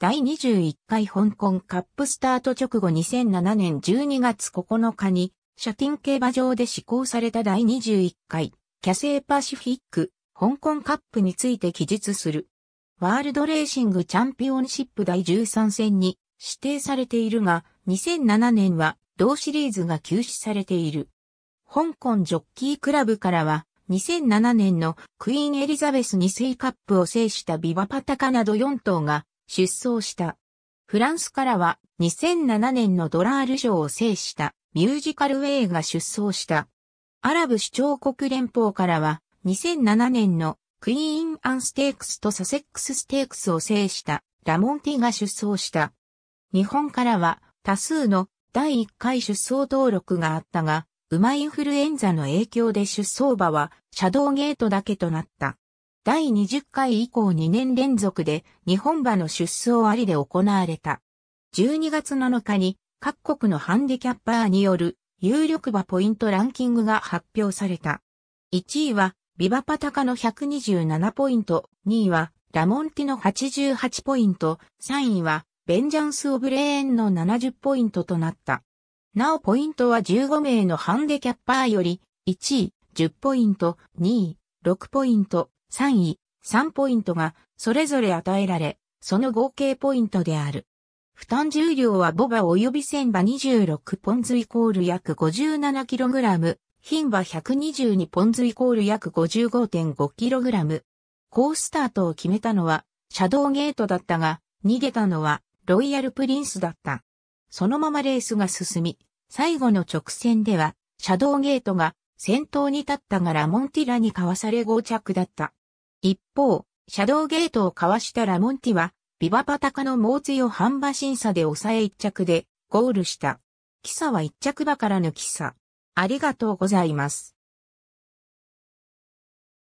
第21回香港カップスタート直後2007年12月9日に、シャティン競馬場で施行された第21回、キャセイパシフィック、香港カップについて記述する。ワールドレーシングチャンピオンシップ第13戦に指定されているが、2007年は同シリーズが休止されている。香港ジョッキークラブからは、2007年のクイーンエリザベス2世カップを制したビバパタカなど4頭が出走した。フランスからは2007年のドラール賞を制したミュージカルウェイが出走した。アラブ首長国連邦からは2007年のクイーンアンステークスとサセックスステークスを制したラモンティが出走した。日本からは多数の第1回出走登録があったが、馬インフルエンザの影響で出走馬はシャドウゲートだけとなった。第20回以降2年連続で日本馬の出走ありで行われた。12月7日に各国のハンディキャッパーによる有力馬ポイントランキングが発表された。1位はビバパタカの127ポイント、2位はラモンティの88ポイント、3位はベンジャンス・オブレーンの70ポイントとなった。なおポイントは15名のハンデキャッパーより、1位10ポイント、2位6ポイント、3位、3ポイントがそれぞれ与えられ、その合計ポイントである。負担重量はボバ及び千馬26ポンズイコール約 57kg、牝馬122ポンズイコール約 55.5kg。高スタートを決めたのは、シャドウゲートだったが、逃げたのは、ロイヤルプリンスだった。そのままレースが進み、最後の直線では、シャドウゲートが先頭に立ったがラモンティラにかわされ合着だった。一方、シャドウゲートをかわしたラモンティは、ビバパタカの猛追を半馬審査で抑え一着で、ゴールした。キサは一着馬からのキサ。ありがとうございます。